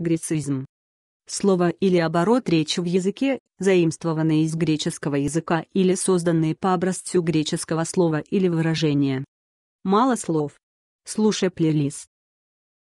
Грецизм. Слово или оборот речи в языке, заимствованные из греческого языка или созданные по образцу греческого слова или выражения. Мало слов. Слушай плейлист.